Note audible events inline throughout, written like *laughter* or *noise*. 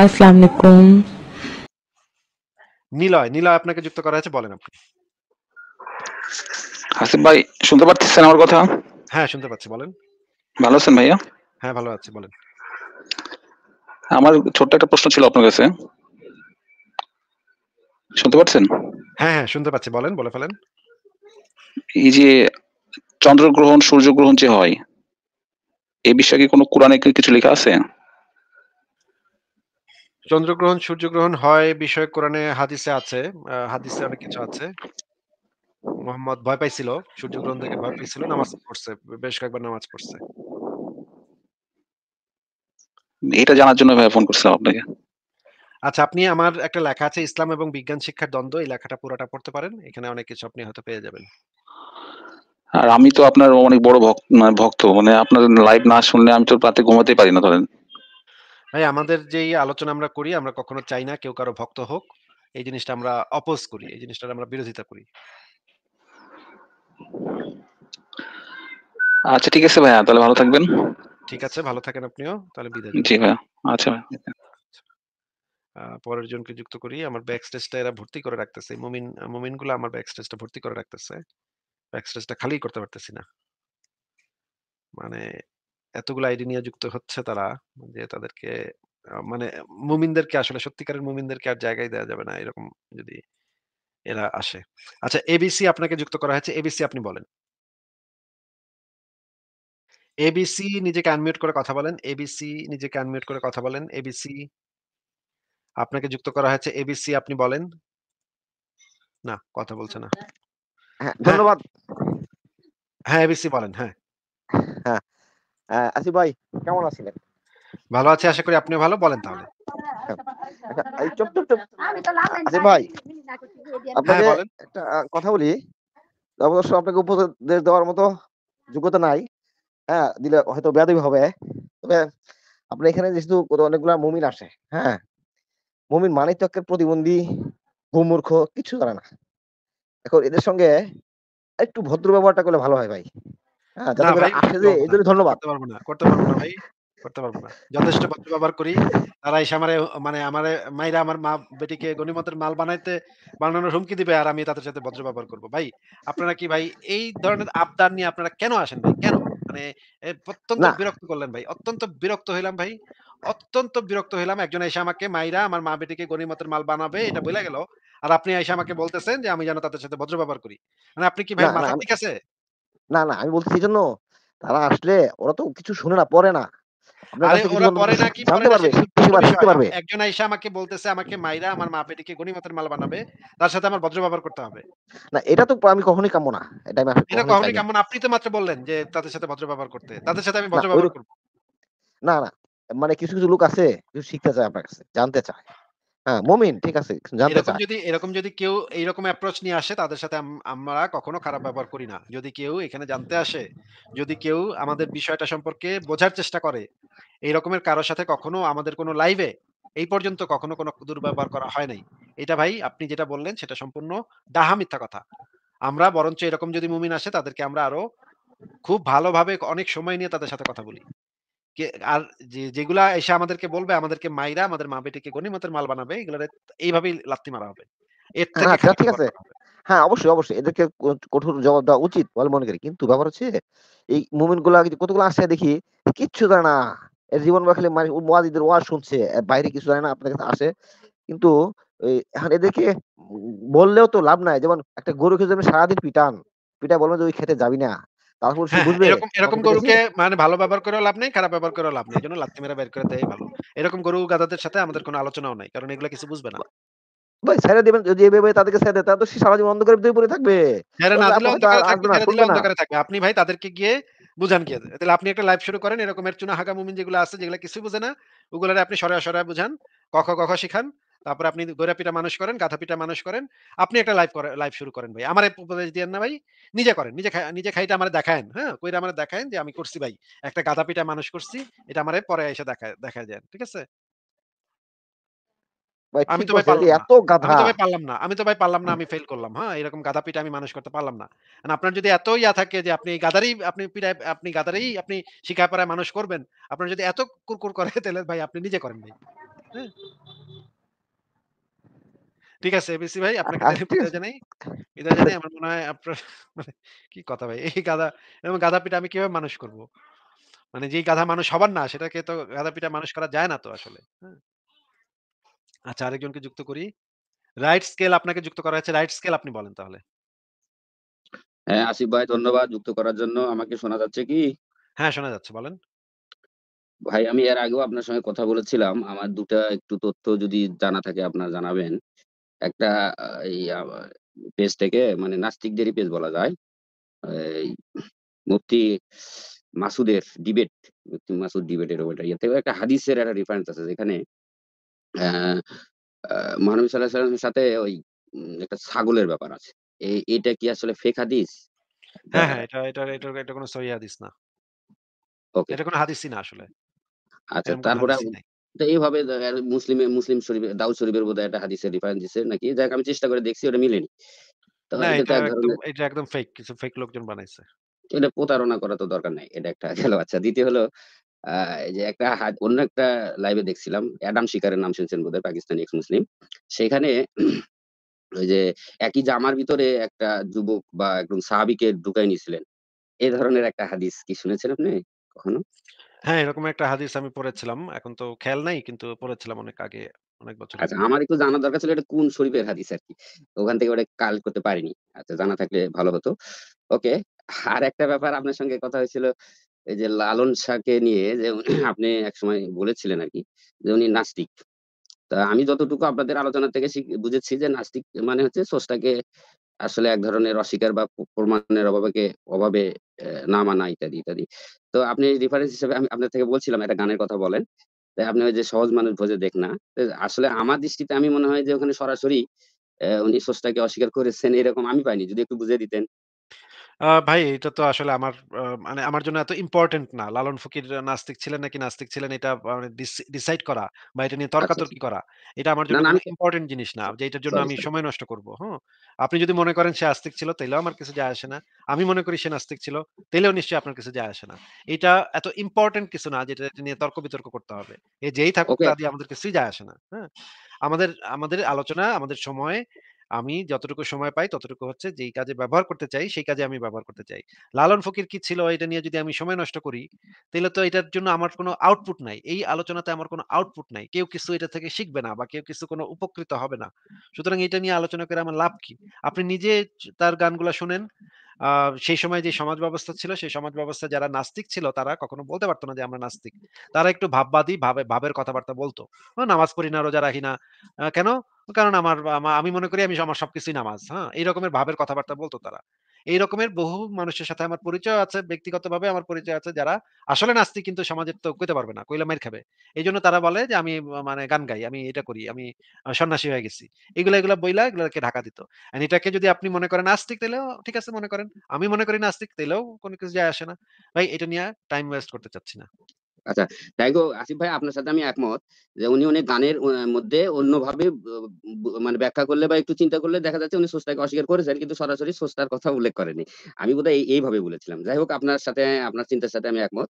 আসসালামু আলাইকুম নিলয় নিলয় আপনাকে যুক্ত করা আছে বলেন আপনি ভাই শুনতে পাচ্ছেন আমার কথা হ্যাঁ শুনতে পাচ্ছি বলেন ভালো আছেন ভাইয়া হ্যাঁ ভালো আছি বলেন আমার ছোট্ট একটা প্রশ্ন ছিল আপনার কাছে শুনতে পাচ্ছেন হ্যাঁ হ্যাঁ শুনতে পাচ্ছি বলেন বলে ফেলেন এই যে চন্দ্রগ্রহণ সূর্যগ্রহণ যে হয় এই বিষয়ে কি কোনো কোরআনে কিছু লেখা আছে চন্দ্রগ্রহণ সূর্যগ্রহণ হয় বিষয় কোরআনে হাদিসে আছে হাদিসে অনেক কিছু আছে মোহাম্মদ ভয় পাইছিল সূর্যগ্রহণ থেকে ভয় পাইছিল নামাজ পড়ছে বেশ কয়েকবার নামাজ পড়ছে এটা জানার জন্য ফোন করছিলাম আপনাকে আচ্ছা আপনি আমার একটা লেখা আছে ইসলাম এবং বিজ্ঞান শিক্ষার দ্বন্দ্ব এই লেখাটা পুরোটা পড়তে পারেন এখানে অনেক কিছু আপনি হয়তো পেয়ে যাবেন আর আমি তো আপনার অনেক বড় ভক্ত মানে, মানে আপনার লাইভ না শুনলে আমি তো রাতে ঘুমাতেই পারি না ধরেন ভাই আমাদের যেই আলোচনা আমরা করি আমরা কখনো চাই না কেউ কারো ভক্ত হোক এই জিনিসটা আমরা অপোজ করি এই জিনিসটা আমরা বিরোধিতা করি আচ্ছা ঠিক আছে ভাইয়া তাহলে ভালো থাকবেন ঠিক আছে ভালো থাকেন আপনিও তাহলে বিদায় জি ভাইয়া আচ্ছা, আচ্ছা। পরের জনকে যুক্ত করি আমার ব্যাক স্টেজটা এরা ভর্তি করে রাখতেছে মুমিন মুমিন গুলো আমার ব্যাক স্টেজটা ভর্তি করে রাখতেছে ব্যাক স্টেজটা খালি করতে পারতেছি না মানে এতগুলো আইডি নিয়ে যুক্ত হচ্ছে তারা যে তাদেরকে মানে মুমিনদেরকে আসলে সত্যিকারের মুমিনদেরকে আর জায়গায় দেওয়া যাবে না এরকম যদি এরা আসে আচ্ছা এবিসি আপনাকে যুক্ত করা হয়েছে এবিসি আপনি বলেন এবিসি নিজেকে আনমিউট করে কথা বলেন এবিসি নিজেকে আনমিউট করে কথা বলেন এবিসি আপনাকে যুক্ত করা হয়েছে এবিসি আপনি বলেন না কথা বলছে না আচ্ছা। হ্যাঁ, ধন্যবাদ হ্যাঁ, হ্যাঁ এবিসি বলেন হ্যাঁ হ্যাঁ আসি ভাই কেমন আছেন ভালো আছি আশা করি আপনি ভালো বলেন তাহলে আচ্ছা, আচ্ছা, চুপ চুপ চুপ আসিফ ভাই আপনাকে হ্যাঁ, একটা কথা বলি অবশ্য আপনাকে উপদেশ দেওয়ার মতো যোগ্যতা নাই হ্যাঁ দিলে হয়তো বেয়াদবি হবে তবে আপনি এখানে যেহেতু অনেকগুলা মুমিন আসে হ্যাঁ মুমিন মানে তো প্রতিবন্ধী ভূমূর্খ কিছু জানে না এখন এদের সঙ্গে একটু ভদ্র ব্যবহারটা করলে ভালো হয় ভাই হ্যাঁ, মানে আপনারা কি ভাই এই ধরনের আবদার নিয়ে আপনারা কেন আসেন ভাই কেন মানে অত্যন্ত বিরক্ত করলেন ভাই অত্যন্ত বিরক্ত হইলাম ভাই অত্যন্ত বিরক্ত হইলাম একজন এসে আমাকে মাইরা আমার মা বেটিকে গণিমতের মাল বানাবে এটা বলে গেল আর আপনি এসে আমাকে বলতেছেন যে আমি যেন তাদের সাথে ভদ্র ব্যবহার করি মানে আপনি কি ভাই মাথা ঠিক আছে না না আমি বলছি জন্য তারা আসলে ওরা তো কিছু শুনে না পড়ে না তার সাথে আমার ব্যবহার করতে হবে না এটা তো আমি এটা আপনি তো মাত্র বললেন যে তাদের সাথে ভদ্র করতে তাদের সাথে আমি ব্যবহার না না মানে কিছু কিছু লোক আছে কিছু শিখতে চায় আপনার কাছে জানতে চায় হ্যাঁ ঠিক আছে জানতে চাই যদি এরকম যদি কেউ এইরকম অ্যাপ্রোচ নিয়ে আসে তাদের সাথে আমরা কখনো খারাপ ব্যবহার করি না যদি কেউ এখানে জানতে আসে যদি কেউ আমাদের বিষয়টা সম্পর্কে বোঝার চেষ্টা করে এই রকমের কারোর সাথে কখনো আমাদের কোনো লাইভে এই পর্যন্ত কখনো কোনো দুর্ব্যবহার করা হয় নাই এটা ভাই আপনি যেটা বললেন সেটা সম্পূর্ণ ডাহা মিথ্যা কথা আমরা বরঞ্চ এরকম যদি মুমিন আসে তাদেরকে আমরা আরো খুব ভালোভাবে অনেক সময় নিয়ে তাদের সাথে কথা বলি আর যেগুলা এসে আমাদেরকে বলবে আমাদেরকে মাইরা আমাদের মা বেটিকে গনিমতের মাল বানাবে এগুলোর এইভাবেই লাত্তি মারা হবে হ্যাঁ, হ্যাঁ, ঠিক আছে হ্যাঁ অবশ্যই অবশ্যই এদেরকে কঠোর জবাব দেওয়া উচিত বলে মনে করি কিন্তু ব্যাপার হচ্ছে এই মুমেন্ট গুলা কতগুলো আসছে দেখি কিচ্ছু জানে না এর জীবন বা খালি মাদিদের মুয়াজিদের শুনছে বাইরে কিছু জানে না আপনার কাছে আসে কিন্তু এখন এদেরকে বললেও তো লাভ নাই যেমন একটা গরু খেয়ে সারাদিন পিটান পিটা বলবে যে ওই খেতে যাবি না তারপর সে হ্যাঁ, বুঝবে এরকম এরকম গরুকে মানে ভালো ব্যবহার করে লাভ নেই খারাপ ব্যবহার করে লাভ নেই এজন্য লাত্তি মেরা বের করে দেয় ভালো এরকম গরু সাথে আমাদের কোনো আলোচনাও নাই কারণ এগুলো কিছু বুঝবে না ভাই ছেড়ে দিবেন যদি এভাবে তাদেরকে ছেড়ে তাহলে তো সারা জীবন অন্ধকারে পড়ে থাকবে আপনি ভাই তাদেরকে গিয়ে বুঝান কি তাহলে আপনি একটা লাইভ শুরু করেন এরকম চুনা হাগা মুমিন যেগুলো আছে যেগুলো কিছু বুঝে না ওগুলো আপনি সরাসরি বুঝান কখ কখ শিখান তারপরে আপনি গোরা পিঠা মানুষ করেন গাধা পিঠা মানুষ করেন আপনি একটা লাইভ লাইভ শুরু করেন ভাই আমার উপদেশ দিয়ে না ভাই নিজে করেন নিজে নিজে খাইটা আমার দেখায়েন হ্যাঁ কইরা আমার দেখায়েন যে আমি করছি ভাই একটা গাধা পিঠা মানুষ করছি এটা আমার পরে এসে দেখা দেখা যায় ঠিক আছে আমি তো ভাই এত গাধা আমি তো পারলাম না আমি তো ভাই পারলাম না আমি ফেল করলাম হ্যাঁ এরকম গাধা পিঠা আমি মানুষ করতে পারলাম না আপনার যদি এত ইয়া থাকে যে আপনি গাদারই আপনি পিঠায় আপনি গাদারই আপনি শিকায় পাড়ায় মানুষ করবেন আপনার যদি এত কুরকুর করে *laughs* তাহলে ভাই আপনি নিজে করেন ভাই হ্যাঁ ঠিক আছে এবিসি ভাই আপনাকে জানাই এটা জানাই আমার মনে হয় আপনার *laughs* মানে কি কথা ভাই এই গাধা এরকম গাধা পিঠা আমি কিভাবে মানুষ করব মানে যেই গাধা মানুষ সবার না সেটাকে তো গাধা পিঠা মানুষ করা যায় না তো আসলে হ্যাঁ। আচ্ছা আরেকজনকে যুক্ত করি রাইট স্কেল আপনাকে যুক্ত করা হয়েছে রাইট স্কেল আপনি বলেন তাহলে হ্যাঁ আসিফ ভাই ধন্যবাদ যুক্ত করার জন্য আমাকে শোনা যাচ্ছে কি হ্যাঁ শোনা যাচ্ছে বলেন ভাই আমি এর আগেও আপনার সঙ্গে কথা বলেছিলাম আমার দুটা একটু তথ্য যদি জানা থাকে আপনার জানাবেন একটা পেজ থেকে মানে নাস্তিকদেরই পেজ বলা যায় মুফতি মাসুদের ডিবেট মুফতি মাসুদ ডিবেটের ওটা থেকে একটা হাদিসের একটা রেফারেন্স আছে যেখানে আহ সাল্লাহ সাল্লামের সাথে ওই একটা ছাগলের ব্যাপার আছে এটা কি আসলে ফেক হাদিস হ্যাঁ, হ্যাঁ হ্যাঁ এটা এটা এটা এটা কোনো সহি হাদিস না ওকে এটা কোনো হাদিসই না আসলে আচ্ছা তারপরে তো এইভাবে মুসলিমে মুসলিম শরীফ দাউদ শরীফের বোধহয় একটা হাদিসে রেফারেন্স দিছে নাকি যাক আমি চেষ্টা করে দেখছি ওটা মিলেনি এটা একদম ফেক কিছু ফেক লোকজন বানাইছে এটা প্রতারণা করা তো দরকার নাই এটা একটা গেল আচ্ছা দ্বিতীয় হলো যে একটা অন্য একটা লাইভে দেখছিলাম অ্যাডাম শিকারের নাম শুনছেন বোধহয় পাকিস্তানি এক্স মুসলিম সেখানে ওই যে একই জামার ভিতরে একটা যুবক বা একদম সাহাবিকে ঢুকাই নিয়েছিলেন এ ধরনের একটা হাদিস কি শুনেছেন আপনি কখনো হ্যাঁ, এরকম একটা হাদিস আমি পড়েছিলাম। এখন তো খেয়াল নাই কিন্তু পড়েছিলাম অনেক আগে, অনেক বছর আচ্ছা, আমার একটু জানার দরকার ছিল এটা কোন শরীফের হাদিস আর কি ওখান থেকে ওটা কাল করতে পারিনি। আচ্ছা জানা থাকলে ভালো হতো। ওকে। আর একটা ব্যাপার আপনার সঙ্গে কথা হয়েছিল এই যে লালন শাহকে নিয়ে যে আপনি একসময় বলেছিলেন আরকি যে উনি নাস্তিক। তা আমি যতটুকু আপনাদের আলোচনা থেকে শিখ বুঝেছি যে নাস্তিক মানে হচ্ছে স্রষ্টাকে আসলে এক ধরনের অস্বীকার বা প্রমাণের অভাবে অভাবে না মানা ইত্যাদি ইত্যাদি তো আপনি রেফারেন্স হিসেবে আমি আপনার থেকে বলছিলাম একটা গানের কথা বলেন আপনি ওই যে সহজ মানুষ ভোজে দেখ না আসলে আমার দৃষ্টিতে আমি মনে হয় যে ওখানে সরাসরি উনি সোর্সটাকে অস্বীকার করেছেন এরকম আমি পাইনি যদি একটু বুঝিয়ে দিতেন ভাই এটা তো আসলে আমার মানে আমার জন্য এত ইম্পর্টেন্ট না। লালন ফকির নাস্তিক ছিলেন নাকি নাস্তিক ছিলেন এটা মানে ডিসাইড করা বা এটা নিয়ে আচ্ছা, আচ্ছা। তর্কাতর্কি করা। এটা আমার জন্য না কোনো জিনিস না যে এটার জন্য আমি সময় নষ্ট করব। হ্যাঁ আপনি যদি মনে করেন সে আস্তিক ছিল তাইলেও আমার কিছু যায় আসে না। আমি মনে করি সে নাস্তিক ছিল তাইলেও নিশ্চয়ই আপনার কিছু যায় আসে না। এটা এত ইম্পর্টেন্ট কিছু না যেটা নিয়ে তর্ক বিতর্ক করতে হবে। এ যেই থাকুক ওকে। তা দিয়ে আমাদের কিছুই যায় আসে না। হ্যাঁ? আমাদের আমাদের আলোচনা, আমাদের সময় আমি যতটুকু সময় পাই ততটুকু হচ্ছে যেই কাজে ব্যবহার করতে চাই সেই কাজে আমি ব্যবহার করতে চাই লালন ফকির কি ছিল এটা নিয়ে যদি আমি সময় নষ্ট করি তাহলে তো এটার জন্য আমার কোনো আউটপুট নাই এই আলোচনাতে আমার কোনো আউটপুট নাই কেউ কিছু এটা থেকে শিখবে না বা কেউ কিছু কোনো উপকৃত হবে না সুতরাং এটা নিয়ে আলোচনা করে আমার লাভ কি আপনি নিজে তার গানগুলা শোনেন সেই সময় যে সমাজ ব্যবস্থা ছিল সেই সমাজ ব্যবস্থা যারা নাস্তিক ছিল তারা কখনো বলতে পারতো না যে আমরা নাস্তিক তারা একটু ভাববাদী ভাবে ভাবের কথাবার্তা বলতো নামাজ পড়ি না রোজা রাখি না কেন কারণ আমার আমি মনে করি আমি আমার সবকিছুই নামাজ হ্যাঁ এই রকমের ভাবের কথাবার্তা বলতো তারা এই রকমের বহু মানুষের সাথে আমার পরিচয় আছে ব্যক্তিগতভাবে আমার পরিচয় আছে যারা আসলে নাস্তিক কিন্তু সমাজের তো কইতে পারবে না কইলা মাইর খাবে এই জন্য তারা বলে যে আমি মানে গান গাই আমি এটা করি আমি সন্ন্যাসী হয়ে গেছি এগুলো এগুলো বইলা এগুলোকে ঢাকা দিত এন্ড এটাকে যদি আপনি মনে করেন নাস্তিক তাইলেও ঠিক আছে মনে করেন আমি মনে করি নাস্তিক তাইলেও কোনো কিছু যায় আসে না ভাই এটা নিয়ে টাইম ওয়েস্ট করতে চাচ্ছি না আচ্ছা তাই গো আসিফ ভাই আপনার সাথে আমি একমত যে উনি অনেক গানের মধ্যে অন্যভাবে মানে ব্যাখ্যা করলে বা একটু চিন্তা করলে দেখা যাচ্ছে উনি সস্তাকে অস্বীকার করেছেন কিন্তু সরাসরি সস্তার কথা উল্লেখ করেনি আমি বোধহয় এইভাবে বলেছিলাম যাই হোক আপনার সাথে আপনার চিন্তার সাথে আমি একমত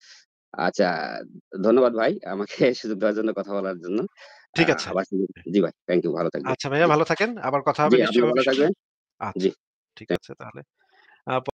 আচ্ছা ধন্যবাদ ভাই আমাকে *laughs* সুযোগ দেওয়ার জন্য কথা বলার জন্য ঠিক আছে জি ভাই থ্যাংক ইউ ভালো থাকবেন আচ্ছা ভাইয়া ভালো থাকেন আবার কথা হবে ভালো থাকবেন জি আচ্ছা, ঠিক আছে তাহলে